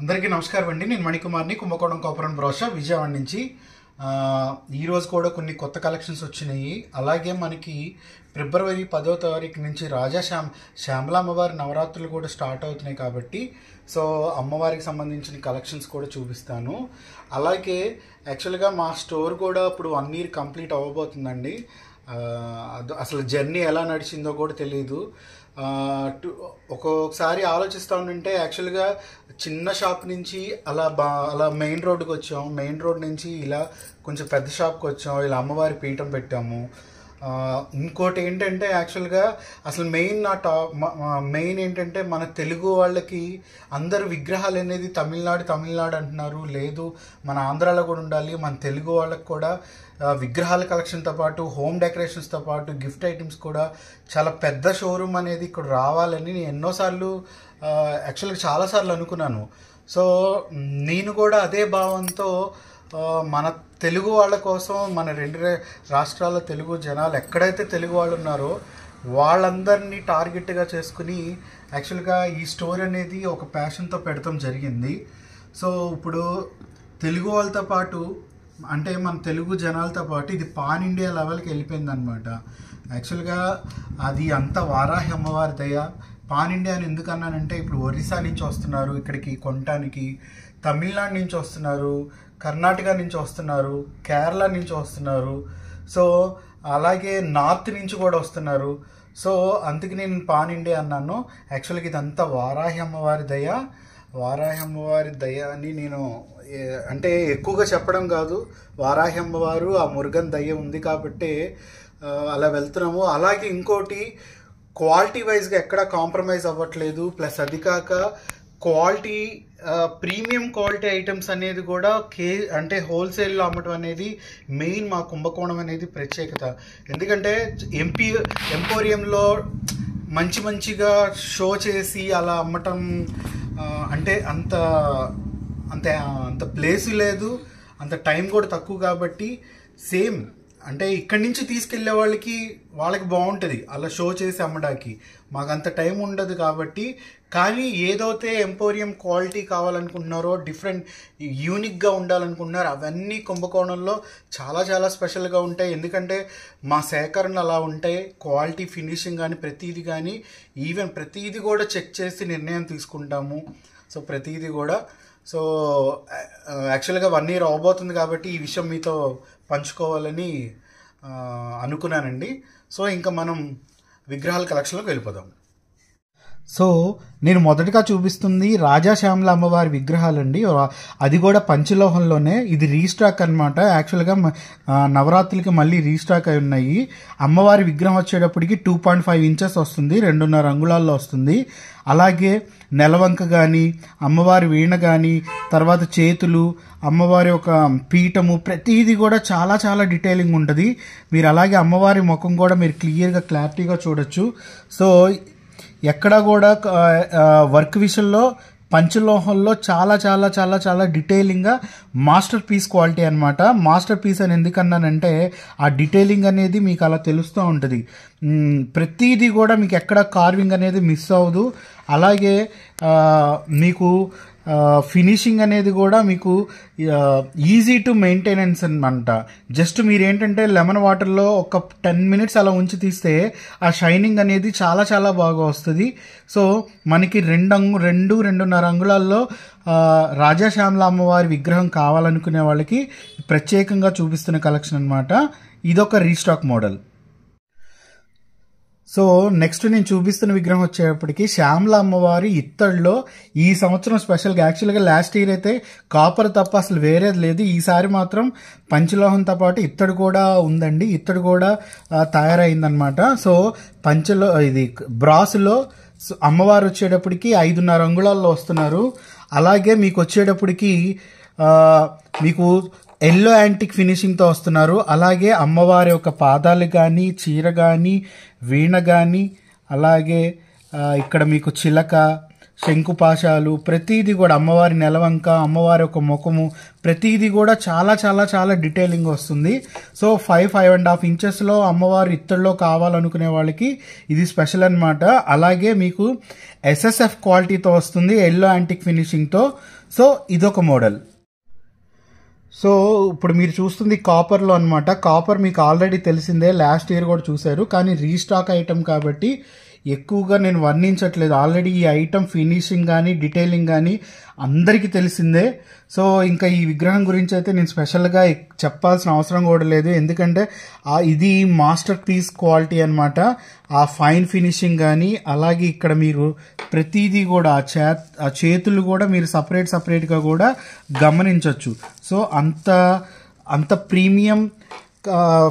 అందరికీ నమస్కారం అండి నేను మణికుమార్ని కుంభకోణం కోపురం బ్రోషా విజయవాడ నుంచి ఈరోజు కూడా కొన్ని కొత్త కలెక్షన్స్ వచ్చినాయి అలాగే మనకి ఫిబ్రవరి పదో తారీఖు నుంచి రాజా శ్యామ్ శ్యామల అమ్మవారి నవరాత్రులు కూడా స్టార్ట్ అవుతున్నాయి కాబట్టి సో అమ్మవారికి సంబంధించిన కలెక్షన్స్ కూడా చూపిస్తాను అలాగే యాక్చువల్గా మా స్టోర్ కూడా ఇప్పుడు వన్ ఇయర్ కంప్లీట్ అవ్వబోతుందండి అసలు జర్నీ ఎలా నడిచిందో కూడా తెలియదు ఒక్కొక్కసారి ఆలోచిస్తూ ఉంటే యాక్చువల్గా చిన్న షాప్ నుంచి అలా బా అలా మెయిన్ రోడ్డుకి వచ్చాము మెయిన్ రోడ్ నుంచి ఇలా కొంచెం పెద్ద షాప్కి వచ్చాం ఇలా అమ్మవారి పీఠం పెట్టాము ఇంకోటి ఏంటంటే యాక్చువల్గా అసలు మెయిన్ నా టాప్ మెయిన్ ఏంటంటే మన తెలుగు వాళ్ళకి అందరు విగ్రహాలు అనేది తమిళనాడు తమిళనాడు అంటున్నారు లేదు మన ఆంధ్రాలో కూడా ఉండాలి మన తెలుగు వాళ్ళకి కూడా విగ్రహాల కలెక్షన్తో పాటు హోమ్ డెకరేషన్స్తో పాటు గిఫ్ట్ ఐటమ్స్ కూడా చాలా పెద్ద షోరూమ్ అనేది ఇక్కడ రావాలని నేను ఎన్నోసార్లు యాక్చువల్గా చాలాసార్లు అనుకున్నాను సో నేను కూడా అదే భావంతో మన తెలుగు వాళ్ళ కోసం మన రెండు రాష్ట్రాల తెలుగు జనాలు ఎక్కడైతే తెలుగు వాళ్ళు ఉన్నారో వాళ్ళందరినీ టార్గెట్గా చేసుకుని యాక్చువల్గా ఈ స్టోరీ అనేది ఒక ప్యాషన్తో పెడతాం జరిగింది సో ఇప్పుడు తెలుగు వాళ్ళతో పాటు అంటే మన తెలుగు జనాలతో పాటు ఇది పాన్ ఇండియా లెవెల్కి వెళ్ళిపోయింది అనమాట యాక్చువల్గా అది అంత వారాహి అమ్మవారి దయ పాన్ ఇండియా అని ఎందుకన్నానంటే ఇప్పుడు ఒరిస్సా నుంచి వస్తున్నారు ఇక్కడికి కొనటానికి తమిళనాడు నుంచి వస్తున్నారు కర్ణాటక నుంచి వస్తున్నారు కేరళ నుంచి వస్తున్నారు సో అలాగే నార్త్ నుంచి కూడా వస్తున్నారు సో అందుకు నేను పాన్ ఇండియా అన్నాను యాక్చువల్గా ఇదంతా వారాహి అమ్మవారి దయ వారాహి అమ్మవారి దయ అని నేను అంటే ఎక్కువగా చెప్పడం కాదు వారాహి అమ్మవారు ఆ మురుగన్ దయ ఉంది కాబట్టి అలా వెళ్తున్నాము అలాగే ఇంకోటి క్వాలిటీ వైజ్గా ఎక్కడ కాంప్రమైజ్ అవ్వట్లేదు ప్లస్ అది కాక క్వాలిటీ ప్రీమియం క్వాలిటీ ఐటమ్స్ అనేది కూడా కే అంటే హోల్సేల్లో అమ్మటం అనేది మెయిన్ మా కుంభకోణం అనేది ప్రత్యేకత ఎందుకంటే ఎంపీ ఎంపోరియంలో మంచి మంచిగా షో చేసి అలా అమ్మటం అంటే అంత అంత అంత ప్లేస్ లేదు అంత టైం కూడా తక్కువ కాబట్టి సేమ్ అంటే ఇక్కడి నుంచి తీసుకెళ్లే వాళ్ళకి వాళ్ళకి బాగుంటుంది అలా షో చేసి అమ్మడానికి మాకు అంత టైం ఉండదు కాబట్టి కానీ ఏదైతే ఎంపోరియం క్వాలిటీ కావాలనుకుంటున్నారో డిఫరెంట్ యూనిక్గా ఉండాలనుకున్నారో అవన్నీ కుంభకోణంలో చాలా చాలా స్పెషల్గా ఉంటాయి ఎందుకంటే మా సేకరణ అలా ఉంటాయి క్వాలిటీ ఫినిషింగ్ కానీ ప్రతీది కానీ ఈవెన్ ప్రతీది కూడా చెక్ చేసి నిర్ణయం తీసుకుంటాము సో ప్రతిదీ కూడా సో యాక్చువల్గా వన్ ఇయర్ అవబోతుంది కాబట్టి ఈ విషయం మీతో పంచుకోవాలని అనుకున్నానండి సో ఇంకా మనం విగ్రహాల కలెక్షన్లోకి వెళ్ళిపోదాం సో నేను మొదటగా చూపిస్తుంది రాజా శ్యామల అమ్మవారి విగ్రహాలండి అది కూడా పంచలోహంలోనే ఇది రీస్టాక్ అనమాట యాక్చువల్గా నవరాత్రులకి మళ్ళీ రీస్టాక్ అయి ఉన్నాయి అమ్మవారి విగ్రహం వచ్చేటప్పటికి టూ పాయింట్ ఫైవ్ ఇంచెస్ వస్తుంది రెండున్నర అంగుళాల్లో వస్తుంది అలాగే నెలవంక కానీ అమ్మవారి వీణ కానీ తర్వాత చేతులు అమ్మవారి యొక్క పీఠము ప్రతిదీ కూడా చాలా చాలా డీటెయిలింగ్ ఉంటుంది మీరు అలాగే అమ్మవారి ముఖం కూడా మీరు క్లియర్గా క్లారిటీగా చూడొచ్చు సో ఎక్కడ కూడా వర్క్ విషయంలో పంచలోహంలో చాలా చాలా చాలా చాలా డీటెయిలింగ్గా మాస్టర్ పీస్ క్వాలిటీ అనమాట మాస్టర్ పీస్ అని ఎందుకన్నానంటే ఆ డీటెయిలింగ్ అనేది మీకు అలా తెలుస్తూ ఉంటుంది ప్రతిదీ కూడా మీకు ఎక్కడ కార్వింగ్ అనేది మిస్ అవ్వదు అలాగే మీకు ఫినిషింగ్ అనేది కూడా మీకు ఈజీ టు మెయింటెనెన్స్ అనమాట జస్ట్ మీరు ఏంటంటే లెమన్ వాటర్లో ఒక టెన్ మినిట్స్ అలా ఉంచి తీస్తే ఆ షైనింగ్ అనేది చాలా చాలా బాగా వస్తుంది సో మనకి రెండు అంగు రెండు రెండున్నర అంగుళాల్లో రాజాశ్యామల అమ్మవారి విగ్రహం కావాలనుకునే వాళ్ళకి ప్రత్యేకంగా చూపిస్తున్న కలెక్షన్ అనమాట ఇదొక రీస్టాక్ మోడల్ సో నెక్స్ట్ నేను చూపిస్తున్న విగ్రహం వచ్చేటప్పటికి శ్యామల అమ్మవారి ఇత్తడిలో ఈ సంవత్సరం స్పెషల్గా యాక్చువల్గా లాస్ట్ ఇయర్ అయితే కాపర్ తప్ప అసలు వేరేది లేదు ఈసారి మాత్రం పంచలోహంతో పాటు ఇత్తడి కూడా ఉందండి ఇత్తడి కూడా తయారైందనమాట సో పంచలో ఇది బ్రాసులో అమ్మవారు వచ్చేటప్పటికి ఐదున్నర అంగుళాల్లో వస్తున్నారు అలాగే మీకు వచ్చేటప్పటికి మీకు ఎల్లో యాంటిక్ ఫినిషింగ్తో వస్తున్నారు అలాగే అమ్మవారి యొక్క పాదాలు కానీ చీర కానీ వీణ కానీ అలాగే ఇక్కడ మీకు చిలక శంకుపాశాలు ప్రతిదీ కూడా అమ్మవారి నెలవంక అమ్మవారి యొక్క ముఖము ప్రతీది కూడా చాలా చాలా చాలా డీటెయిలింగ్ వస్తుంది so five five and half ఇంచెస్లో అమ్మవారి ఇత్తడిలో కావాలనుకునే వాళ్ళకి ఇది స్పెషల్ అనమాట అలాగే మీకు ఎస్ఎస్ఎఫ్ క్వాలిటీతో వస్తుంది ఎల్లో యాంటిక్ ఫినిషింగ్తో సో ఇదొక మోడల్ సో ఇప్పుడు మీరు చూస్తుంది కాపర్లో అనమాట కాపర్ మీకు ఆల్రెడీ తెలిసిందే లాస్ట్ ఇయర్ కూడా చూశారు కానీ రీస్టాక్ ఐటమ్ కాబట్టి ఎక్కువగా నేను వర్ణించట్లేదు ఆల్రెడీ ఈ ఐటమ్ ఫినిషింగ్ కానీ డీటెయిలింగ్ కానీ అందరికీ తెలిసిందే సో ఇంకా ఈ విగ్రహం గురించి అయితే నేను స్పెషల్గా చెప్పాల్సిన అవసరం కూడా లేదు ఎందుకంటే ఇది మాస్టర్ పీస్ క్వాలిటీ అనమాట ఆ ఫైన్ ఫినిషింగ్ కానీ అలాగే ఇక్కడ మీరు ప్రతిదీ కూడా ఆ చే ఆ చేతులు కూడా మీరు సపరేట్ సపరేట్గా కూడా గమనించవచ్చు సో అంత అంత ప్రీమియం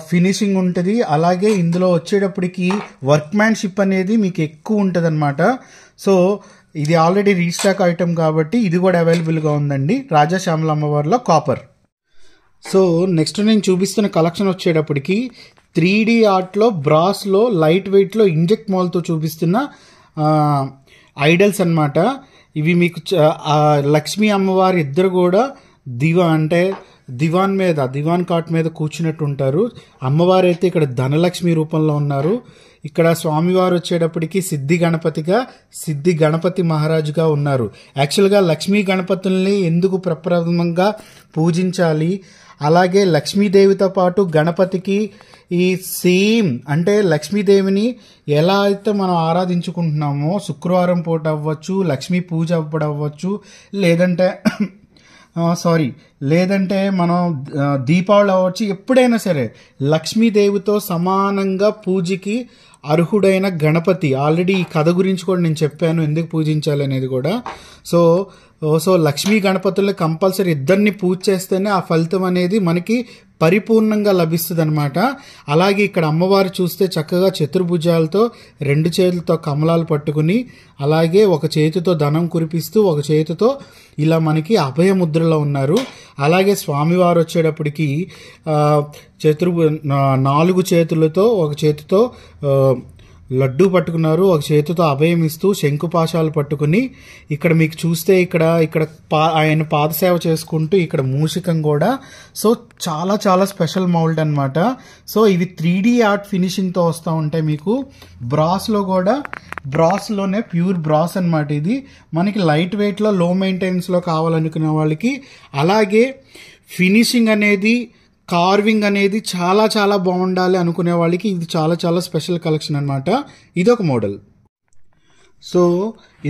ఫినిషింగ్ ఉంటుంది అలాగే ఇందులో వచ్చేటప్పటికి వర్క్మ్యాన్షిప్ అనేది మీకు ఎక్కువ ఉంటుంది అనమాట సో ఇది ఆల్రెడీ రీస్టాక్ ఐటమ్ కాబట్టి ఇది కూడా అవైలబుల్గా ఉందండి రాజా శ్యామల అమ్మవారిలో కాపర్ సో నెక్స్ట్ నేను చూపిస్తున్న కలెక్షన్ వచ్చేటప్పటికి త్రీ డీ ఆర్ట్లో బ్రాస్లో లైట్ వెయిట్లో ఇంజెక్ట్ మాల్తో చూపిస్తున్న ఐడల్స్ అనమాట ఇవి మీకు లక్ష్మీ అమ్మవారి ఇద్దరు కూడా దివ అంటే దివాన్ మీద దివాన్ కాట్ మీద కూర్చున్నట్టు ఉంటారు అమ్మవారు అయితే ఇక్కడ ధనలక్ష్మి రూపంలో ఉన్నారు ఇక్కడ స్వామివారు వచ్చేటప్పటికి సిద్ధి గణపతిగా సిద్ధి గణపతి మహారాజుగా ఉన్నారు యాక్చువల్గా లక్ష్మీ గణపతుల్ని ఎందుకు ప్రప్రథమంగా పూజించాలి అలాగే లక్ష్మీదేవితో పాటు గణపతికి ఈ సేమ్ అంటే లక్ష్మీదేవిని ఎలా అయితే మనం ఆరాధించుకుంటున్నామో శుక్రవారం పూట అవ్వచ్చు లక్ష్మీ పూజ అప్పుడు అవ్వచ్చు లేదంటే సారీ లేదంటే మనం దీపావళి అవ్వచ్చు ఎప్పుడైనా సరే లక్ష్మీదేవితో సమానంగా పూజకి అర్హుడైన గణపతి ఆల్రెడీ ఈ కథ గురించి కూడా నేను చెప్పాను ఎందుకు పూజించాలి అనేది కూడా సో సో లక్ష్మీ గణపతుల్ని కంపల్సరీ ఇద్దరిని పూజ చేస్తేనే ఆ ఫలితం అనేది మనకి పరిపూర్ణంగా లభిస్తుంది అనమాట అలాగే ఇక్కడ అమ్మవారు చూస్తే చక్కగా చతుర్భుజాలతో రెండు చేతులతో కమలాలు పట్టుకుని అలాగే ఒక చేతితో ధనం కురిపిస్తూ ఒక చేతితో ఇలా మనకి అభయముద్రలో ఉన్నారు అలాగే స్వామివారు వచ్చేటప్పటికి చతుర్భు నాలుగు చేతులతో ఒక చేతితో లడ్డు పట్టుకున్నారు ఒక చేతితో అభయం ఇస్తూ శంకుపాశాలు పట్టుకుని ఇక్కడ మీకు చూస్తే ఇక్కడ ఇక్కడ పా ఆయన పాదసేవ చేసుకుంటూ ఇక్కడ మూషికం కూడా సో చాలా చాలా స్పెషల్ మౌల్డ్ అనమాట సో ఇవి త్రీ డీ ఆర్ట్ ఫినిషింగ్తో వస్తూ ఉంటాయి మీకు బ్రాస్లో కూడా బ్రాస్లోనే ప్యూర్ బ్రాస్ అనమాట ఇది మనకి లైట్ వెయిట్లో లో మెయింటెనెన్స్లో కావాలనుకునే వాళ్ళకి అలాగే ఫినిషింగ్ అనేది కార్వింగ్ అనేది చాలా చాలా బాగుండాలి అనుకునే వాళ్ళకి ఇది చాలా చాలా స్పెషల్ కలెక్షన్ అనమాట ఇది ఒక మోడల్ సో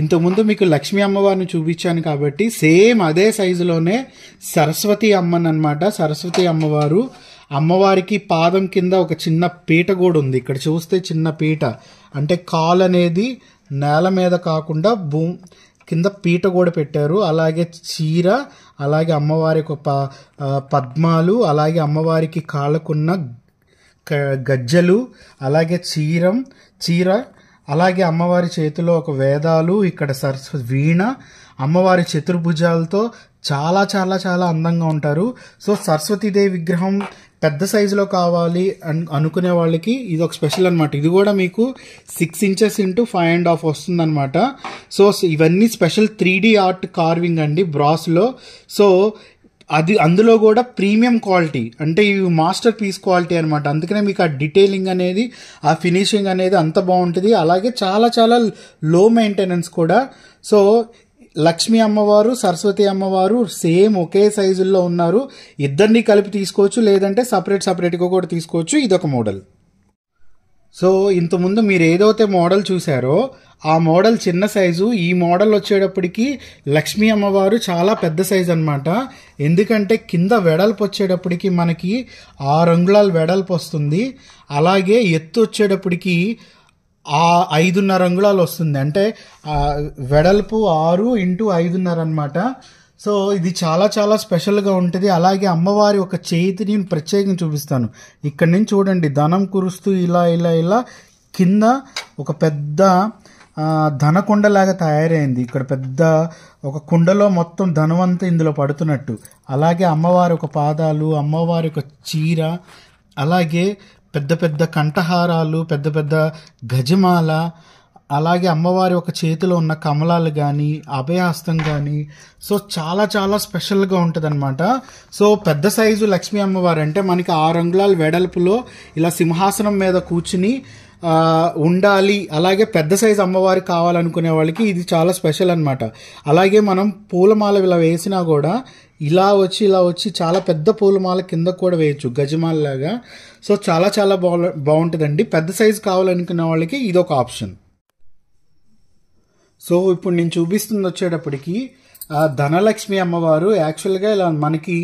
ఇంతకుముందు మీకు లక్ష్మీ అమ్మవారిని చూపించాను కాబట్టి సేమ్ అదే సైజులోనే సరస్వతి అనమాట సరస్వతి అమ్మవారు అమ్మవారికి పాదం కింద ఒక చిన్న పీట కూడా ఉంది ఇక్కడ చూస్తే చిన్న పీట అంటే కాల్ అనేది నేల మీద కాకుండా భూ కింద పీట కూడా పెట్టారు అలాగే చీర అలాగే అమ్మవారికి ఒక పద్మాలు అలాగే అమ్మవారికి కాళ్ళకున్న గజ్జలు అలాగే చీరం చీర అలాగే అమ్మవారి చేతిలో ఒక వేదాలు ఇక్కడ సరస్ వీణ అమ్మవారి చతుర్భుజాలతో చాలా చాలా చాలా అందంగా ఉంటారు సో సరస్వతీదేవి విగ్రహం పెద్ద సైజులో కావాలి అని అనుకునే వాళ్ళకి ఇది ఒక స్పెషల్ అనమాట ఇది కూడా మీకు six inches into five and half వస్తుంది అనమాట సో ఇవన్నీ స్పెషల్ త్రీ ఆర్ట్ కార్వింగ్ అండి బ్రాస్లో సో అది అందులో కూడా ప్రీమియం క్వాలిటీ అంటే ఇవి మాస్టర్ పీస్ క్వాలిటీ అనమాట అందుకనే మీకు ఆ డీటెయిలింగ్ అనేది ఆ ఫినిషింగ్ అనేది అంత బాగుంటుంది అలాగే చాలా చాలా లో మెయింటెనెన్స్ కూడా సో లక్ష్మీ అమ్మవారు సరస్వతి అమ్మవారు సేమ్ ఒకే సైజుల్లో ఉన్నారు ఇద్దరిని కలిపి తీసుకోవచ్చు లేదంటే సపరేట్ సపరేట్గా కూడా తీసుకోవచ్చు ఇదొక మోడల్ సో ఇంతకుముందు మీరు ఏదైతే మోడల్ చూసారో ఆ మోడల్ చిన్న సైజు ఈ మోడల్ వచ్చేటప్పటికి లక్ష్మీ అమ్మవారు చాలా పెద్ద సైజు అనమాట ఎందుకంటే కింద వెడల్పు వచ్చేటప్పటికి మనకి ఆరు అంగుళాల వెడల్పు వస్తుంది అలాగే ఎత్తు వచ్చేటప్పటికి ఆ ఐదున్నర అంగుళాలు వస్తుంది అంటే వెడల్పు ఆరు ఇంటూ ఐదున్నర అనమాట సో ఇది చాలా చాలా స్పెషల్గా ఉంటుంది అలాగే అమ్మవారి ఒక చేతిని ప్రత్యేకం చూపిస్తాను ఇక్కడ నుంచి చూడండి ధనం కురుస్తూ ఇలా ఇలా ఇలా కింద ఒక పెద్ద ధనకొండలాగా తయారైంది ఇక్కడ పెద్ద ఒక కుండలో మొత్తం ధనవంతా ఇందులో పడుతున్నట్టు అలాగే అమ్మవారి ఒక పాదాలు అమ్మవారి ఒక చీర అలాగే పెద్ద పెద్ద కంఠహారాలు పెద్ద పెద్ద గజమాల అలాగే అమ్మవారి ఒక చేతిలో ఉన్న కమలాలు కానీ అభయహస్తం కానీ సో చాలా చాలా స్పెషల్గా ఉంటుంది అనమాట సో పెద్ద సైజు లక్ష్మీ అమ్మవారు అంటే మనకి ఆరు అంగుళాల వెడల్పులో ఇలా సింహాసనం మీద కూర్చుని ఉండాలి అలాగే పెద్ద సైజు అమ్మవారు కావాలనుకునే వాళ్ళకి ఇది చాలా స్పెషల్ అనమాట అలాగే మనం పూలమాల ఇలా వేసినా కూడా ఇలా వచ్చి ఇలా వచ్చి చాలా పెద్ద పూలమాల కింద కూడా వేయచ్చు గజమాలలాగా సో చాలా చాలా బాగు బాగుంటుందండి పెద్ద సైజు కావాలనుకునే వాళ్ళకి ఇది ఒక ఆప్షన్ సో ఇప్పుడు నేను చూపిస్తుంది వచ్చేటప్పటికి ధనలక్ష్మి అమ్మవారు యాక్చువల్గా ఇలా మనకి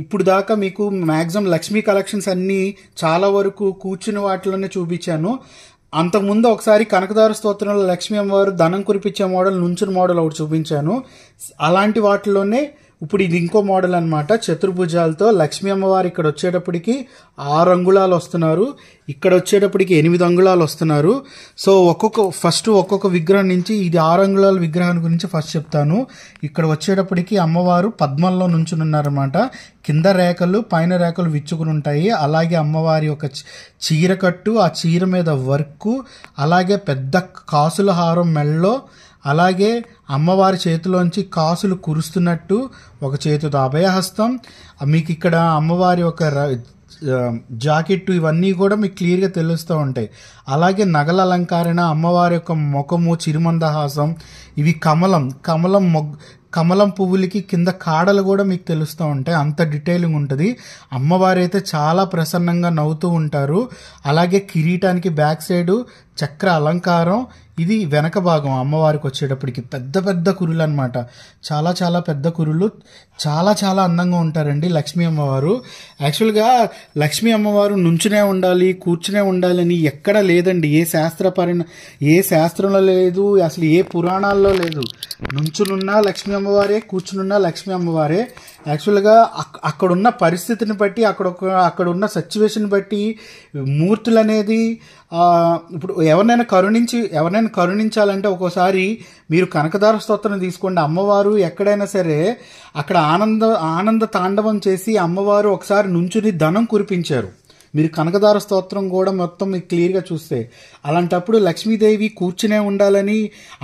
ఇప్పుడు దాకా మీకు మ్యాక్సిమం లక్ష్మీ కలెక్షన్స్ అన్నీ చాలా వరకు కూర్చుని వాటిలోనే చూపించాను అంతకుముందు ఒకసారి కనకదార స్తోత్రంలో లక్ష్మీ అమ్మవారు ధనం కురిపించే మోడల్ నుంచుని మోడల్ ఒకటి చూపించాను అలాంటి వాటిలోనే ఇప్పుడు ఇది ఇంకో మోడల్ అనమాట చతుర్భుజాలతో లక్ష్మీ అమ్మవారు ఇక్కడ వచ్చేటప్పటికి ఆరు అంగుళాలు వస్తున్నారు ఇక్కడ వచ్చేటప్పటికి ఎనిమిది అంగుళాలు వస్తున్నారు సో ఒక్కొక్క ఫస్ట్ ఒక్కొక్క విగ్రహం నుంచి ఇది ఆరు అంగుళాల విగ్రహం గురించి ఫస్ట్ చెప్తాను ఇక్కడ వచ్చేటప్పటికి అమ్మవారు పద్మంలో నుంచునున్నారన్నమాట కింద రేఖలు పైన రేఖలు విచ్చుకుని ఉంటాయి అలాగే అమ్మవారి యొక్క చీర కట్టు ఆ చీర మీద వర్క్ అలాగే పెద్ద కాసుల హారం మెళ్ళలో అలాగే అమ్మవారి చేతిలోంచి కాసులు కురుస్తున్నట్టు ఒక చేతితో అభయహస్తం మీకు ఇక్కడ అమ్మవారి ఒక జాకెట్ ఇవన్నీ కూడా మీకు క్లియర్గా తెలుస్తూ ఉంటాయి అలాగే నగల అలంకారణ అమ్మవారి యొక్క ముఖము చిరుమందహాసం ఇవి కమలం కమలం మొగ్ కమలం పువ్వులకి కింద కాడలు కూడా మీకు తెలుస్తూ ఉంటాయి అంత డీటెయిలింగ్ ఉంటుంది అమ్మవారు అయితే చాలా ప్రసన్నంగా నవ్వుతూ ఉంటారు అలాగే కిరీటానికి బ్యాక్ సైడు చక్ర అలంకారం ఇది వెనక భాగం అమ్మవారికి వచ్చేటప్పటికి పెద్ద పెద్ద కురులు అనమాట చాలా చాలా పెద్ద కురులు చాలా చాలా అందంగా ఉంటారండి లక్ష్మీ అమ్మవారు యాక్చువల్గా లక్ష్మీ అమ్మవారు నుంచునే ఉండాలి కూర్చునే ఉండాలని ఎక్కడ లేదండి ఏ శాస్త్రపరిణ ఏ శాస్త్రంలో లేదు అసలు ఏ పురాణాల్లో లేదు నుంచునున్నా లక్ష్మీ అమ్మవారే కూర్చునున్నా లక్ష్మీ అమ్మవారే యాక్చువల్గా అక్కడున్న పరిస్థితిని బట్టి అక్కడ అక్కడ ఉన్న సచ్యువేషన్ బట్టి మూర్తులు అనేది ఇప్పుడు ఎవరినైనా కరుణించి ఎవరినైనా కరుణించాలంటే ఒక్కోసారి మీరు కనకదార స్తోత్రం తీసుకోండి అమ్మవారు ఎక్కడైనా సరే అక్కడ ఆనంద ఆనంద తాండవం చేసి అమ్మవారు ఒకసారి నుంచుని ధనం కురిపించారు మీరు కనకదార స్తోత్రం కూడా మొత్తం మీకు క్లియర్గా చూస్తే అలాంటప్పుడు లక్ష్మీదేవి కూర్చునే ఉండాలని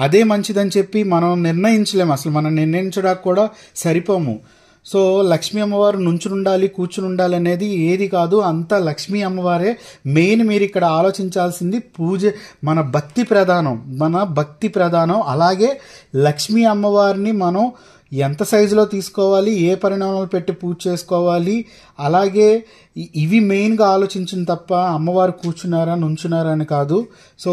అదే మంచిదని చెప్పి మనం నిర్ణయించలేము అసలు మనం నిర్ణయించడానికి కూడా సరిపోము సో లక్ష్మీ అమ్మవారు నుంచునుండాలి కూర్చునుండాలి అనేది ఏది కాదు అంతా లక్ష్మీ అమ్మవారే మెయిన్ మీరు ఇక్కడ ఆలోచించాల్సింది పూజ మన భక్తి ప్రధానం మన భక్తి ప్రధానం అలాగే లక్ష్మీ అమ్మవారిని మనం ఎంత సైజులో తీసుకోవాలి ఏ పరిణామాలు పెట్టి పూజ చేసుకోవాలి అలాగే ఇవి మెయిన్గా ఆలోచించిన తప్ప అమ్మవారు కూర్చున్నారా నుంచున్నారా అని కాదు సో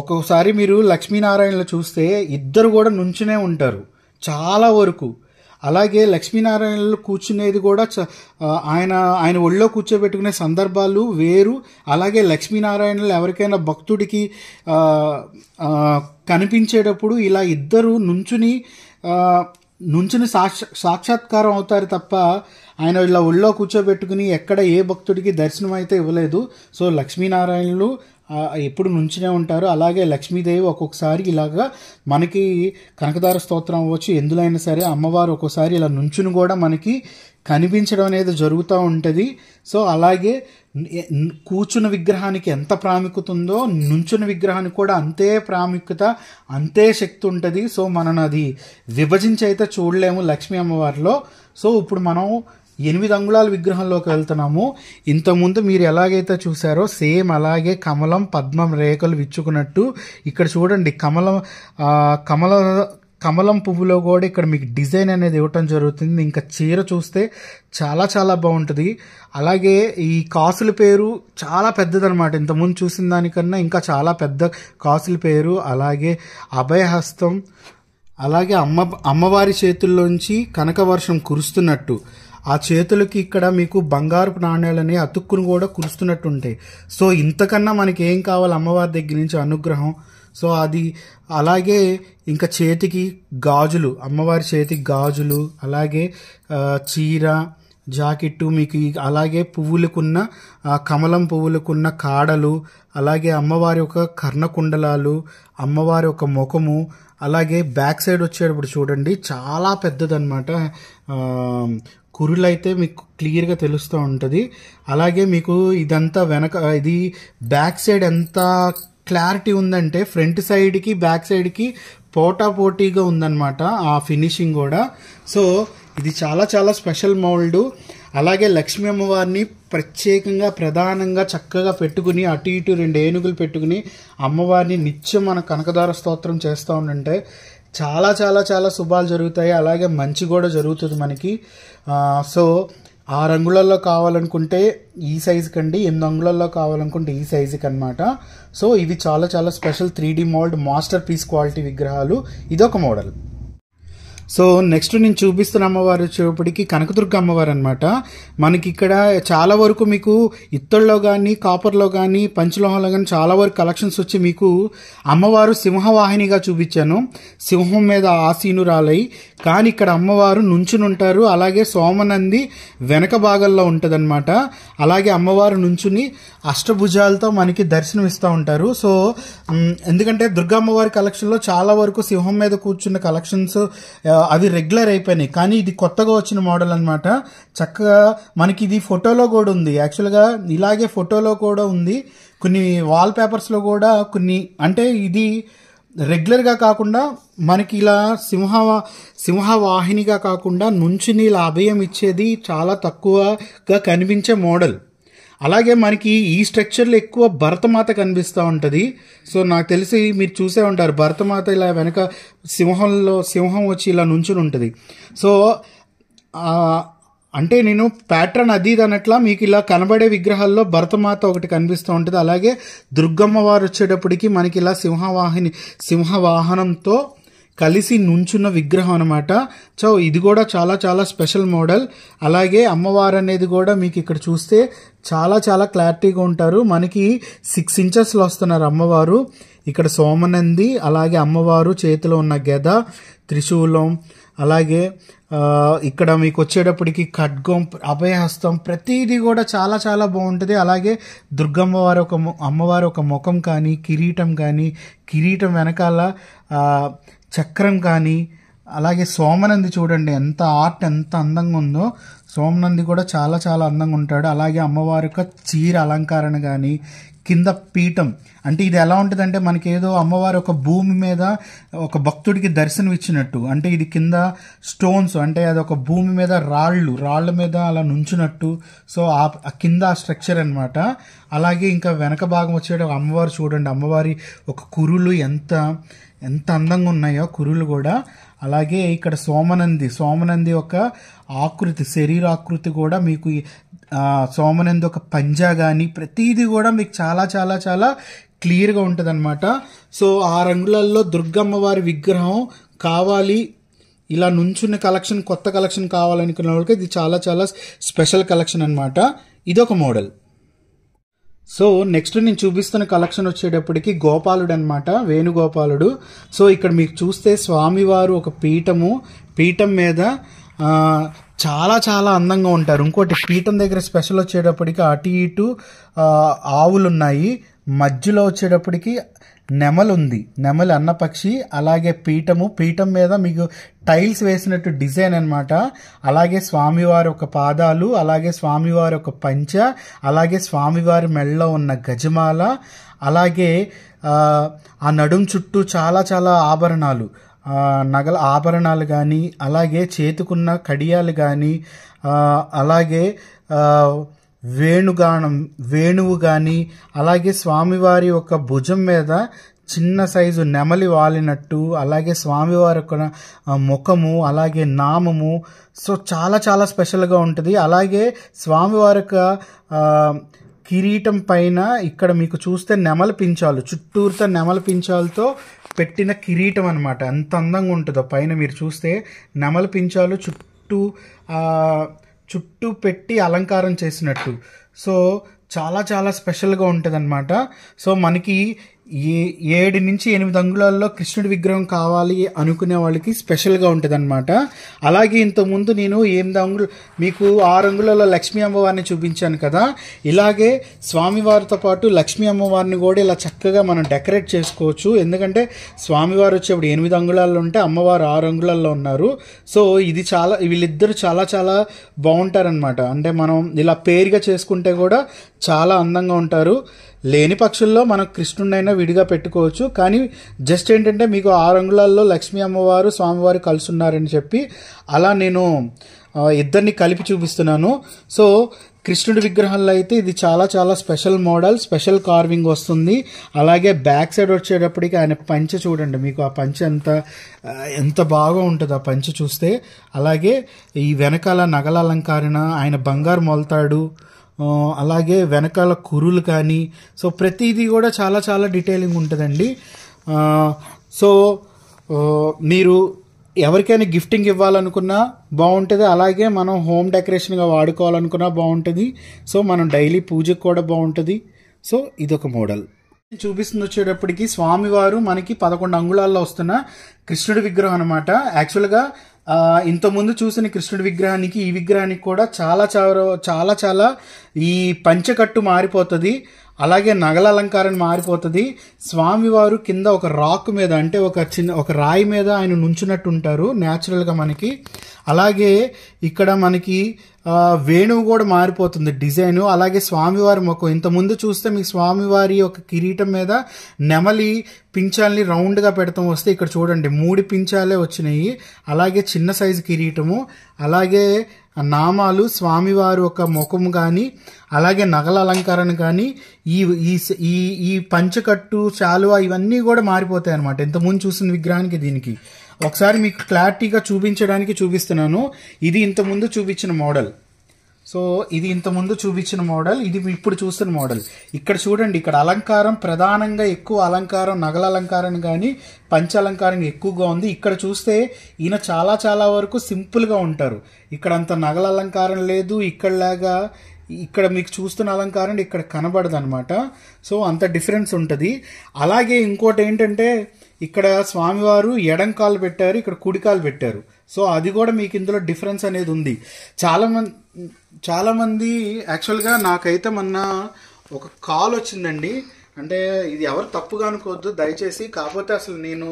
ఒక్కొక్కసారి మీరు లక్ష్మీనారాయణలు చూస్తే ఇద్దరు కూడా నుంచునే ఉంటారు చాలా వరకు అలాగే లక్ష్మీనారాయణలు కూర్చునేది కూడా ఆయన ఆయన ఒళ్ళో కూర్చోబెట్టుకునే సందర్భాలు వేరు అలాగే లక్ష్మీనారాయణలు ఎవరికైనా భక్తుడికి కనిపించేటప్పుడు ఇలా ఇద్దరు నుంచుని నుంచుని సాక్ష సాక్షాత్కారం అవుతారు తప్ప ఆయన ఇలా ఒళ్ళో కూర్చోబెట్టుకుని ఎక్కడ ఏ భక్తుడికి దర్శనం అయితే ఇవ్వలేదు సో లక్ష్మీనారాయణలు ఎప్పుడు నుంచినే ఉంటారు అలాగే లక్ష్మీదేవి ఒక్కొక్కసారి ఇలాగా మనకి కనకదార స్తోత్రం అవ్వచ్చు ఎందులైనా సరే అమ్మవారు ఒక్కోసారి ఇలా నుంచుని కూడా మనకి కనిపించడం అనేది జరుగుతూ ఉంటుంది సో అలాగే కూర్చున్న విగ్రహానికి ఎంత ప్రాముఖ్యత ఉందో నుంచున్న విగ్రహానికి కూడా అంతే ప్రాముఖ్యత అంతే శక్తి ఉంటుంది సో మనం అది విభజించి అయితే చూడలేము లక్ష్మీ అమ్మవారిలో సో ఇప్పుడు మనం ఎనిమిది అంగుళాల విగ్రహంలోకి వెళ్తున్నాము ఇంతకుముందు మీరు ఎలాగైతే చూసారో సేమ్ అలాగే కమలం పద్మం రేఖలు విచ్చుకున్నట్టు ఇక్కడ చూడండి కమలం కమల కమలం పువ్వులో కూడా ఇక్కడ మీకు డిజైన్ అనేది ఇవ్వటం జరుగుతుంది ఇంకా చీర చూస్తే చాలా చాలా బాగుంటుంది అలాగే ఈ కాసుల పేరు చాలా పెద్దదనమాట ఇంతకుముందు చూసిన దానికన్నా ఇంకా చాలా పెద్ద కాసుల పేరు అలాగే అభయహస్తం అలాగే అమ్మ అమ్మవారి చేతుల్లోంచి కనక వర్షం కురుస్తున్నట్టు ఆ చేతులకి ఇక్కడ మీకు బంగారు నాణ్యాలని అతుక్కుని కూడా కురుస్తున్నట్టుంటాయి సో ఇంతకన్నా మనకి ఏం కావాలి అమ్మవారి దగ్గర నుంచి అనుగ్రహం సో అది అలాగే ఇంకా చేతికి గాజులు అమ్మవారి చేతికి గాజులు అలాగే చీర జాకెట్టు మీకు అలాగే పువ్వులకున్న కమలం పువ్వులకున్న కాడలు అలాగే అమ్మవారి యొక్క కర్ణకుండలాలు అమ్మవారి యొక్క ముఖము అలాగే బ్యాక్ సైడ్ వచ్చేటప్పుడు చూడండి చాలా పెద్దదనమాట కురులు అయితే మీకు క్లియర్గా తెలుస్తూ ఉంటుంది అలాగే మీకు ఇదంతా వెనక ఇది బ్యాక్ సైడ్ ఎంత క్లారిటీ ఉందంటే ఫ్రంట్ సైడ్కి బ్యాక్ సైడ్కి పోటాపోటీగా ఉందన్నమాట ఆ ఫినిషింగ్ కూడా సో ఇది చాలా చాలా స్పెషల్ మౌల్డ్ అలాగే లక్ష్మీ అమ్మవారిని ప్రత్యేకంగా ప్రధానంగా చక్కగా పెట్టుకుని అటు ఇటు రెండు ఏనుగులు పెట్టుకుని అమ్మవారిని నిత్యం మన కనకదార స్తోత్రం చేస్తూ ఉండంటే చాలా చాలా చాలా శుభాలు జరుగుతాయి అలాగే మంచి కూడా జరుగుతుంది మనకి సో ఆ రంగులలో కావాలనుకుంటే ఈ సైజు కండి ఎనిమిది అంగుళల్లో కావాలనుకుంటే ఈ సైజుకి అనమాట సో ఇవి చాలా చాలా special three mould master piece quality విగ్రహాలు ఇదొక మోడల్ సో నెక్స్ట్ నేను చూపిస్తున్న అమ్మవారు వచ్చేప్పటికి కనకదుర్గ అమ్మవారు అనమాట మనకి ఇక్కడ చాలా వరకు మీకు ఇత్తడిలో కానీ కాపర్లో కానీ పంచలోహంలో కానీ చాలా వరకు కలెక్షన్స్ వచ్చి మీకు అమ్మవారు సింహవాహినిగా చూపించాను సింహం మీద ఆసీనురాలై కానీ ఇక్కడ అమ్మవారు నుంచునుంటారు అలాగే సోమనంది వెనక భాగంలో ఉంటుందన్నమాట అలాగే అమ్మవారు నుంచుని అష్టభుజాలతో మనకి దర్శనం ఇస్తూ ఉంటారు సో ఎందుకంటే దుర్గా అమ్మవారి కలెక్షన్లో చాలా వరకు సింహం మీద కూర్చున్న కలెక్షన్స్ అవి రెగ్యులర్ అయిపోయినాయి కానీ ఇది కొత్తగా వచ్చిన మోడల్ అనమాట చక్కగా మనకి ఇది ఫోటోలో కూడా ఉంది యాక్చువల్గా ఇలాగే ఫోటోలో కూడా ఉంది కొన్ని వాల్ పేపర్స్లో కూడా కొన్ని అంటే ఇది రెగ్యులర్గా కాకుండా మనకి ఇలా సింహ సింహవాహినిగా కాకుండా నుంచుని నీళ్ళ అభయం ఇచ్చేది చాలా తక్కువగా కనిపించే మోడల్ అలాగే మనకి ఈ స్ట్రక్చర్లో ఎక్కువ భరతమాత కనిపిస్తూ ఉంటుంది సో నాకు తెలిసి మీరు చూసే ఉంటారు భరతమాత ఇలా వెనక సింహంలో సింహం వచ్చి ఇలా నుంచుని ఉంటుంది సో అంటే నేను ప్యాటర్న్ అది అన్నట్ల మీకు ఇలా కనబడే విగ్రహాల్లో భరతమాత ఒకటి కనిపిస్తూ ఉంటుంది అలాగే దుర్గమ్మ వారు వచ్చేటప్పటికి మనకి ఇలా సింహవాహిని సింహవాహనంతో కలిసి నుంచున్న విగ్రహం అనమాట సో ఇది కూడా చాలా చాలా స్పెషల్ మోడల్ అలాగే అమ్మవారు అనేది కూడా మీకు ఇక్కడ చూస్తే చాలా చాలా క్లారిటీగా ఉంటారు మనకి సిక్స్ ఇంచెస్లో వస్తున్నారు అమ్మవారు ఇక్కడ సోమనంది అలాగే అమ్మవారు చేతిలో ఉన్న గెద త్రిశూలం అలాగే ఇక్కడ మీకు వచ్చేటప్పటికి ఖడ్గం అభయహస్తం ప్రతిదీ కూడా చాలా చాలా బాగుంటుంది అలాగే దుర్గమ్మవారి ఒక అమ్మవారి ఒక ముఖం కానీ కిరీటం కానీ కిరీటం వెనకాల చక్రం కానీ అలాగే సోమనంది చూడండి ఎంత ఆర్ట్ ఎంత అందంగా ఉందో సోమనంది కూడా చాలా చాలా అందంగా ఉంటాడు అలాగే అమ్మవారి యొక్క చీర అలంకరణ కానీ కింద పీఠం అంటే ఇది ఎలా ఉంటుందంటే మనకి ఏదో అమ్మవారి ఒక భూమి మీద ఒక భక్తుడికి దర్శనం ఇచ్చినట్టు అంటే ఇది కింద స్టోన్స్ అంటే అది ఒక భూమి మీద రాళ్ళు రాళ్ళ మీద అలా నుంచినట్టు సో ఆ కింద ఆ స్ట్రక్చర్ అనమాట అలాగే ఇంకా వెనక భాగం వచ్చేట అమ్మవారు చూడండి అమ్మవారి ఒక కురులు ఎంత ఎంత అందంగా ఉన్నాయో కురులు కూడా అలాగే ఇక్కడ సోమనంది సోమనంది ఒక ఆకృతి శరీర ఆకృతి కూడా మీకు సోమనంది ఒక పంజా కానీ ప్రతిదీ కూడా మీకు చాలా చాలా చాలా క్లియర్గా ఉంటుందన్నమాట సో ఆ రంగులలో దుర్గమ్మ వారి విగ్రహం కావాలి ఇలా నుంచున్న కలెక్షన్ కొత్త కలెక్షన్ కావాలనుకున్న వాళ్ళకి ఇది చాలా చాలా స్పెషల్ కలెక్షన్ అనమాట ఇదొక మోడల్ సో నెక్స్ట్ నేను చూపిస్తున్న కలెక్షన్ వచ్చేటప్పటికి గోపాలుడు అనమాట వేణుగోపాలుడు సో ఇక్కడ మీకు చూస్తే స్వామివారు ఒక పీఠము పీఠం మీద చాలా చాలా అందంగా ఉంటారు ఇంకోటి పీఠం దగ్గర స్పెషల్ వచ్చేటప్పటికి అటు ఇటు ఆవులు ఉన్నాయి మధ్యలో వచ్చేటప్పటికి నెమలుంది నెమలి అన్నపక్షి అలాగే పీఠము పీఠం మీద మీకు టైల్స్ వేసినట్టు డిజైన్ అనమాట అలాగే స్వామివారి ఒక పాదాలు అలాగే స్వామివారి ఒక పంచ అలాగే స్వామివారి మెళ్ళలో ఉన్న గజమాల అలాగే ఆ నడుం చుట్టూ చాలా చాలా ఆభరణాలు నగల ఆభరణాలు కానీ అలాగే చేతుకున్న కడియాలు కానీ అలాగే వేణుగానం వేణువు కానీ అలాగే స్వామివారి యొక్క భుజం మీద చిన్న సైజు నెమలి వాలినట్టు అలాగే స్వామివారి యొక్క ముఖము అలాగే నామము సో చాలా చాలా స్పెషల్గా ఉంటుంది అలాగే స్వామివారి యొక్క కిరీటం పైన ఇక్కడ మీకు చూస్తే నెమల పించాలు చుట్టూరుతో నెమల పించాలతో పెట్టిన కిరీటం అనమాట అంత అందంగా ఉంటుందో పైన మీరు చూస్తే నెమల పించాలు చుట్టూ చుట్టూ పెట్టి అలంకారం చేసినట్టు సో చాలా చాలా స్పెషల్గా ఉంటుంది అనమాట సో మనకి ఏ ఏడు నుంచి ఎనిమిది అంగుళాల్లో కృష్ణుడి విగ్రహం కావాలి అనుకునే వాళ్ళకి స్పెషల్గా ఉంటుంది అనమాట అలాగే ఇంతకుముందు నేను ఎనిమిది అంగుళ మీకు ఆరు అంగుళాల లక్ష్మీ అమ్మవారిని చూపించాను కదా ఇలాగే స్వామివారితో పాటు లక్ష్మీ అమ్మవారిని కూడా ఇలా చక్కగా మనం డెకరేట్ చేసుకోవచ్చు ఎందుకంటే స్వామివారు వచ్చేప్పుడు ఎనిమిది అంగుళాల్లో ఉంటే అమ్మవారు ఆరు అంగుళాల్లో ఉన్నారు సో ఇది చాలా వీళ్ళిద్దరు చాలా చాలా బాగుంటారనమాట అంటే మనం ఇలా పేరుగా చేసుకుంటే కూడా చాలా అందంగా ఉంటారు లేని పక్షుల్లో మనం కృష్ణుడినైనా విడిగా పెట్టుకోవచ్చు కానీ జస్ట్ ఏంటంటే మీకు ఆరు అంగుళాల్లో లక్ష్మీ అమ్మవారు స్వామివారు ఉన్నారని చెప్పి అలా నేను ఇద్దరిని కలిపి చూపిస్తున్నాను సో కృష్ణుడి విగ్రహంలో అయితే ఇది చాలా చాలా స్పెషల్ మోడల్ స్పెషల్ కార్వింగ్ వస్తుంది అలాగే బ్యాక్ సైడ్ వచ్చేటప్పటికి ఆయన పంచ చూడండి మీకు ఆ పంచ ఎంత ఎంత బాగా ఉంటుంది ఆ పంచ చూస్తే అలాగే ఈ వెనకాల నగల అలంకారణ ఆయన బంగారు మొలతాడు అలాగే వెనకాల కురులు కానీ సో ప్రతిదీ కూడా చాలా చాలా డీటెయిలింగ్ ఉంటుందండి సో మీరు ఎవరికైనా గిఫ్టింగ్ ఇవ్వాలనుకున్నా బాగుంటుంది అలాగే మనం హోమ్ డెకరేషన్గా వాడుకోవాలనుకున్నా బాగుంటుంది సో మనం డైలీ పూజకు కూడా బాగుంటుంది సో ఇదొక మోడల్ చూపిస్తుంది వచ్చేటప్పటికి స్వామివారు మనకి పదకొండు అంగుళాల్లో వస్తున్న కృష్ణుడి విగ్రహం అనమాట యాక్చువల్గా ఇంతకుముందు చూసిన కృష్ణుడి విగ్రహానికి ఈ విగ్రహానికి కూడా చాలా చాలా చాలా చాలా ఈ పంచకట్టు మారిపోతుంది అలాగే నగల అలంకారం మారిపోతుంది స్వామివారు కింద ఒక రాక్ మీద అంటే ఒక చిన్న ఒక రాయి మీద ఆయన నుంచున్నట్టు ఉంటారు న్యాచురల్గా మనకి అలాగే ఇక్కడ మనకి వేణువు కూడా మారిపోతుంది డిజైన్ అలాగే స్వామివారి ముఖం ఇంతకుముందు చూస్తే మీకు స్వామివారి యొక్క కిరీటం మీద నెమలి పించాలని రౌండ్గా పెడతాం వస్తే ఇక్కడ చూడండి మూడు పించాలే వచ్చినాయి అలాగే చిన్న సైజు కిరీటము అలాగే నామాలు స్వామివారి ఒక ముఖం కానీ అలాగే నగల అలంకరణ కానీ ఈ ఈ ఈ పంచకట్టు చాలువ ఇవన్నీ కూడా మారిపోతాయి అనమాట ఇంతకుముందు చూసిన విగ్రహానికి దీనికి ఒకసారి మీకు క్లారిటీగా చూపించడానికి చూపిస్తున్నాను ఇది ఇంతకుముందు చూపించిన మోడల్ సో ఇది ఇంతకుముందు చూపించిన మోడల్ ఇది ఇప్పుడు చూస్తున్న మోడల్ ఇక్కడ చూడండి ఇక్కడ అలంకారం ప్రధానంగా ఎక్కువ అలంకారం నగల అలంకారం కానీ పంచ అలంకారం ఎక్కువగా ఉంది ఇక్కడ చూస్తే ఈయన చాలా చాలా వరకు సింపుల్గా ఉంటారు ఇక్కడ అంత నగల అలంకారం లేదు ఇక్కడలాగా ఇక్కడ మీకు చూస్తున్న అలంకారం ఇక్కడ కనబడదు అనమాట సో అంత డిఫరెన్స్ ఉంటుంది అలాగే ఇంకోటి ఏంటంటే ఇక్కడ స్వామివారు ఎడంకాలు పెట్టారు ఇక్కడ కుడికాలు పెట్టారు సో అది కూడా మీకు ఇందులో డిఫరెన్స్ అనేది ఉంది చాలామంది చాలామంది యాక్చువల్గా నాకైతే మొన్న ఒక కాల్ వచ్చిందండి అంటే ఇది ఎవరు తప్పుగా అనుకోవద్దు దయచేసి కాకపోతే అసలు నేను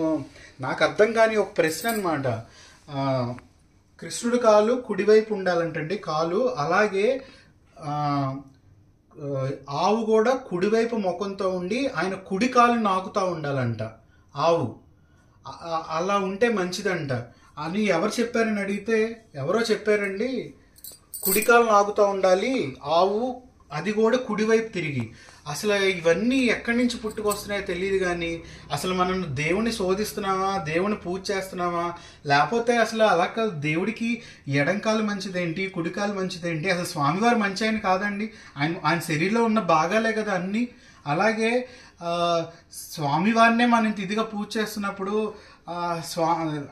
నాకు అర్థం కాని ఒక ప్రశ్న అనమాట కృష్ణుడి కాలు కుడివైపు ఉండాలంటండి కాలు అలాగే ఆవు కూడా కుడివైపు ముఖంతో ఉండి ఆయన కుడి కాలు నాకుతూ ఉండాలంట ఆవు అలా ఉంటే మంచిదంట అని ఎవరు చెప్పారని అడిగితే ఎవరో చెప్పారండి కుడికాలు ఆగుతూ ఉండాలి ఆవు అది కూడా కుడివైపు తిరిగి అసలు ఇవన్నీ ఎక్కడి నుంచి పుట్టుకొస్తున్నాయో తెలియదు కానీ అసలు మనం దేవుని శోధిస్తున్నామా దేవుని పూజ చేస్తున్నామా లేకపోతే అసలు అలా కాదు దేవుడికి ఎడంకాలు మంచిదేంటి కుడికాలు మంచిదేంటి అసలు స్వామివారు మంచి ఆయన కాదండి ఆయన ఆయన శరీరంలో ఉన్న భాగాలే కదా అన్నీ అలాగే స్వామివారినే మనం ఇదిగా పూజ చేస్తున్నప్పుడు స్వా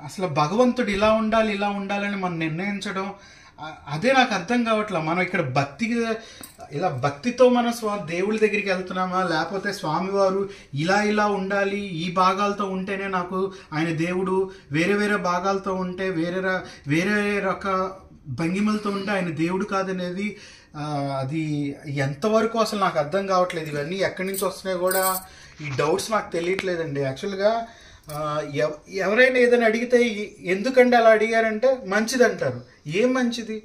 అసలు భగవంతుడు ఇలా ఉండాలి ఇలా ఉండాలని మనం నిర్ణయించడం అదే నాకు అర్థం కావట్లే మనం ఇక్కడ భక్తి ఇలా భక్తితో మనం స్వా దేవుడి దగ్గరికి వెళ్తున్నామా లేకపోతే స్వామివారు ఇలా ఇలా ఉండాలి ఈ భాగాలతో ఉంటేనే నాకు ఆయన దేవుడు వేరే వేరే భాగాలతో ఉంటే వేరే వేరే రక భంగిమలతో ఉంటే ఆయన దేవుడు కాదనేది అది ఎంతవరకు అసలు నాకు అర్థం కావట్లేదు ఇవన్నీ ఎక్కడి నుంచి వస్తున్నాయి కూడా ఈ డౌట్స్ నాకు తెలియట్లేదండి యాక్చువల్గా ఎవరైనా ఏదైనా అడిగితే ఎందుకండి అలా అడిగారంటే మంచిది అంటారు ఏం మంచిది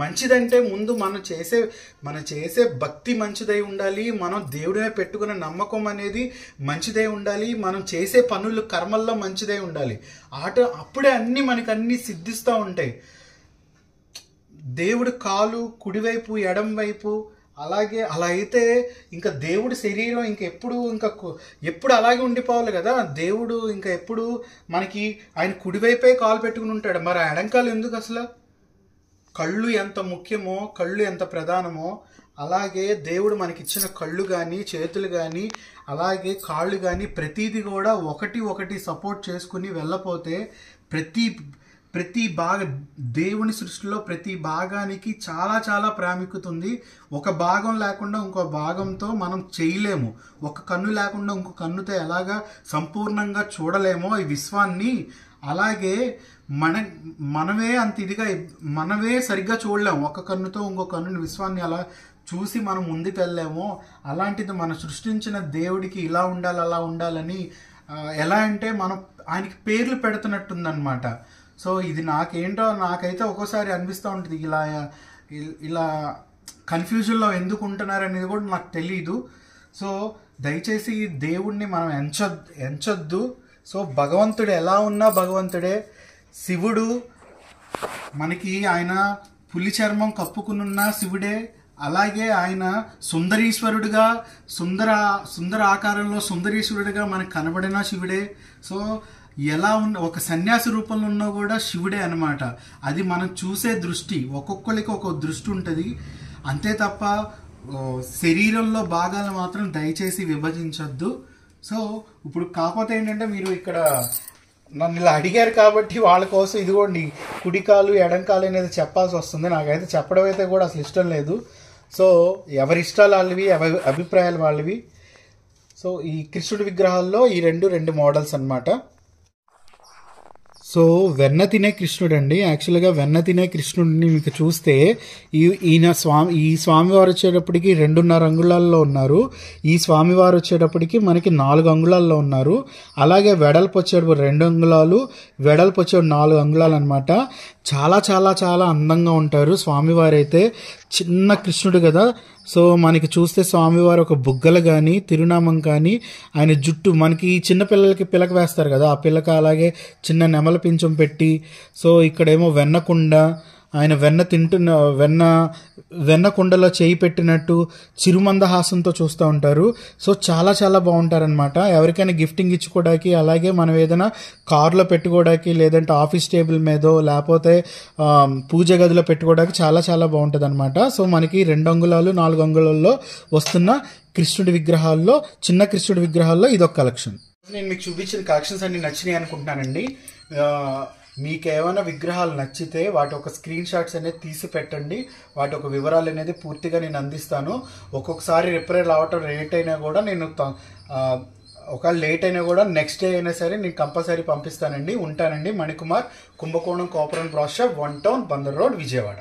మంచిదంటే ముందు మనం చేసే మనం చేసే భక్తి మంచిదై ఉండాలి మనం దేవుడిని పెట్టుకున్న నమ్మకం అనేది మంచిదై ఉండాలి మనం చేసే పనులు కర్మల్లో మంచిదై ఉండాలి ఆట అప్పుడే అన్నీ మనకు అన్నీ సిద్ధిస్తూ ఉంటాయి దేవుడు కాలు కుడివైపు వైపు అలాగే అలా అయితే ఇంకా దేవుడి శరీరం ఇంకా ఎప్పుడు ఇంకా ఎప్పుడు అలాగే ఉండిపోవాలి కదా దేవుడు ఇంకా ఎప్పుడు మనకి ఆయన కుడివైపే కాలు పెట్టుకుని ఉంటాడు మరి ఆ ఎడంకాలు ఎందుకు అసలు కళ్ళు ఎంత ముఖ్యమో కళ్ళు ఎంత ప్రధానమో అలాగే దేవుడు మనకిచ్చిన కళ్ళు కానీ చేతులు కానీ అలాగే కాళ్ళు కానీ ప్రతీది కూడా ఒకటి ఒకటి సపోర్ట్ చేసుకుని వెళ్ళపోతే ప్రతి ప్రతి భాగ దేవుని సృష్టిలో ప్రతి భాగానికి చాలా చాలా ప్రాముఖ్యత ఉంది ఒక భాగం లేకుండా ఇంకో భాగంతో మనం చేయలేము ఒక కన్ను లేకుండా ఇంకో కన్నుతో ఎలాగా సంపూర్ణంగా చూడలేమో ఈ విశ్వాన్ని అలాగే మన మనమే అంత ఇదిగా మనమే సరిగ్గా చూడలేము ఒక కన్నుతో ఇంకో కన్నుని విశ్వాన్ని అలా చూసి మనం ముందుకెళ్ళామో అలాంటిది మనం సృష్టించిన దేవుడికి ఇలా ఉండాలి అలా ఉండాలని ఎలా అంటే మనం ఆయనకి పేర్లు పెడుతున్నట్టుందనమాట సో ఇది నాకేంటో నాకైతే ఒక్కోసారి అనిపిస్తూ ఉంటుంది ఇలా ఇలా కన్ఫ్యూజన్లో ఎందుకు ఉంటున్నారు అనేది కూడా నాకు తెలీదు సో దయచేసి దేవుణ్ణి మనం ఎంచొద్దు ఎంచొద్దు సో భగవంతుడు ఎలా ఉన్నా భగవంతుడే శివుడు మనకి ఆయన పులి చర్మం కప్పుకునున్న శివుడే అలాగే ఆయన సుందరీశ్వరుడుగా సుందర సుందర ఆకారంలో సుందరీశ్వరుడిగా మనకు కనబడిన శివుడే సో ఎలా ఉన్న ఒక సన్యాసి రూపంలో ఉన్నా కూడా శివుడే అనమాట అది మనం చూసే దృష్టి ఒక్కొక్కరికి ఒక్కొక్క దృష్టి ఉంటుంది అంతే తప్ప శరీరంలో భాగాలు మాత్రం దయచేసి విభజించొద్దు సో ఇప్పుడు కాకపోతే ఏంటంటే మీరు ఇక్కడ నన్ను ఇలా అడిగారు కాబట్టి వాళ్ళ కోసం ఇది కూడా నీ కుడికాలు ఎడంకాలు అనేది చెప్పాల్సి వస్తుంది నాకైతే చెప్పడం అయితే కూడా అసలు ఇష్టం లేదు సో ఎవరి ఇష్టాలు వాళ్ళవి ఎవరి అభిప్రాయాలు వాళ్ళవి సో ఈ కృష్ణుడి విగ్రహాల్లో ఈ రెండు రెండు మోడల్స్ అనమాట సో వెన్న తినే కృష్ణుడు అండి యాక్చువల్గా వెన్న తినే కృష్ణుడిని మీకు చూస్తే ఈ ఈయన స్వామి ఈ స్వామివారు వచ్చేటప్పటికి రెండున్నర అంగుళాల్లో ఉన్నారు ఈ స్వామివారు వచ్చేటప్పటికి మనకి నాలుగు అంగుళాల్లో ఉన్నారు అలాగే వెడల్పు వచ్చేటప్పుడు రెండు అంగుళాలు వెడల్పు వచ్చే నాలుగు అంగుళాలు అనమాట చాలా చాలా చాలా అందంగా ఉంటారు స్వామివారు అయితే చిన్న కృష్ణుడు కదా సో మనకి చూస్తే స్వామివారు ఒక బుగ్గలు కానీ తిరునామం కానీ ఆయన జుట్టు మనకి ఈ చిన్న పిల్లలకి పిలక వేస్తారు కదా ఆ పిల్లక అలాగే చిన్న నెమల పించం పెట్టి సో ఇక్కడేమో వెన్నకుండా ఆయన వెన్న తింటున్న వెన్న వెన్న కుండలో చేయి పెట్టినట్టు చిరుమందహాసంతో చూస్తూ ఉంటారు సో చాలా చాలా బాగుంటారనమాట ఎవరికైనా గిఫ్టింగ్ ఇచ్చుకోవడానికి అలాగే మనం ఏదైనా కార్లో పెట్టుకోవడానికి లేదంటే ఆఫీస్ టేబుల్ మీదో లేకపోతే పూజ గదిలో పెట్టుకోవడానికి చాలా చాలా బాగుంటుంది అనమాట సో మనకి రెండు అంగుళాలు నాలుగు అంగుళాల్లో వస్తున్న కృష్ణుడి విగ్రహాల్లో చిన్న కృష్ణుడి విగ్రహాల్లో ఇదొక కలెక్షన్ నేను మీకు చూపించిన కలెక్షన్స్ అన్ని నచ్చినాయి అనుకుంటున్నానండి మీకు ఏమైనా విగ్రహాలు నచ్చితే వాటి ఒక స్క్రీన్ షాట్స్ అనేది తీసి పెట్టండి వాటి ఒక వివరాలు అనేది పూర్తిగా నేను అందిస్తాను ఒక్కొక్కసారి రిపేర్ రావటం లేట్ అయినా కూడా నేను ఒకవేళ లేట్ అయినా కూడా నెక్స్ట్ డే అయినా సరే నేను కంపల్సరీ పంపిస్తానండి ఉంటానండి Manikumar Kumbakonam copper brass shop one town Bandar road Vijayawada